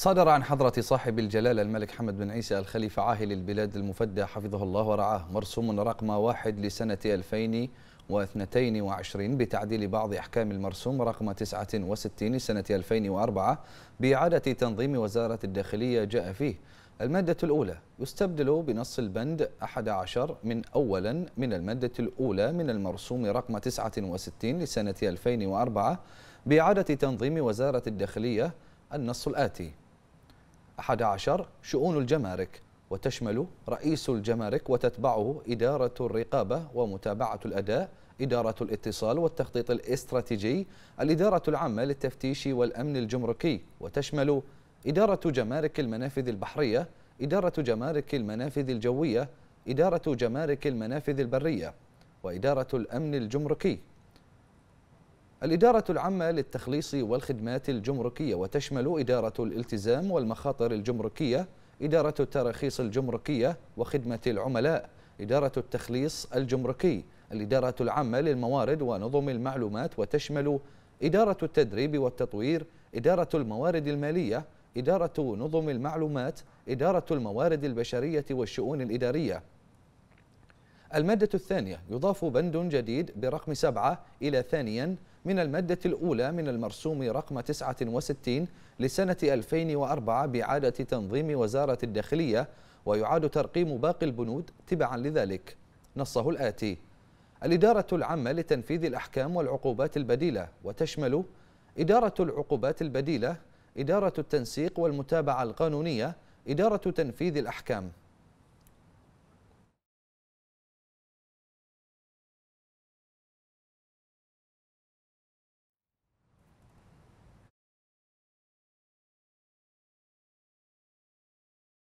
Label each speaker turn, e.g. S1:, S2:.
S1: صدر عن حضرة صاحب الجلالة الملك حمد بن عيسى الخليفة عاهل البلاد المفدى حفظه الله ورعاه مرسوم رقم واحد لسنة 2022 بتعديل بعض أحكام المرسوم رقم 69 لسنة 2004 بإعادة تنظيم وزارة الداخلية جاء فيه المادة الأولى يستبدل بنص البند 11 من أولا من المادة الأولى من المرسوم رقم 69 لسنة 2004 بإعادة تنظيم وزارة الداخلية النص الآتي 11 شؤون الجمارك وتشمل رئيس الجمارك وتتبعه إدارة الرقابة ومتابعة الأداء إدارة الاتصال والتخطيط الاستراتيجي الإدارة العامة للتفتيش والأمن الجمركي وتشمل إدارة جمارك المنافذ البحرية إدارة جمارك المنافذ الجوية إدارة جمارك المنافذ البرية وإدارة الأمن الجمركي الإدارة العامة للتخليص والخدمات الجمركية وتشمل إدارة الالتزام والمخاطر الجمركية إدارة التراخيص الجمركية وخدمة العملاء إدارة التخليص الجمركي الإدارة العامة للموارد ونظم المعلومات وتشمل إدارة التدريب والتطوير إدارة الموارد المالية إدارة نظم المعلومات إدارة الموارد البشرية والشؤون الإدارية المادة الثانية يضاف بند جديد برقم سبعة إلى ثانياً من المادة الأولى من المرسوم رقم 69 لسنة 2004 بإعادة تنظيم وزارة الداخلية ويعاد ترقيم باقي البنود تبعا لذلك نصه الآتي الإدارة العامة لتنفيذ الأحكام والعقوبات البديلة وتشمل إدارة العقوبات البديلة إدارة التنسيق والمتابعة القانونية إدارة تنفيذ الأحكام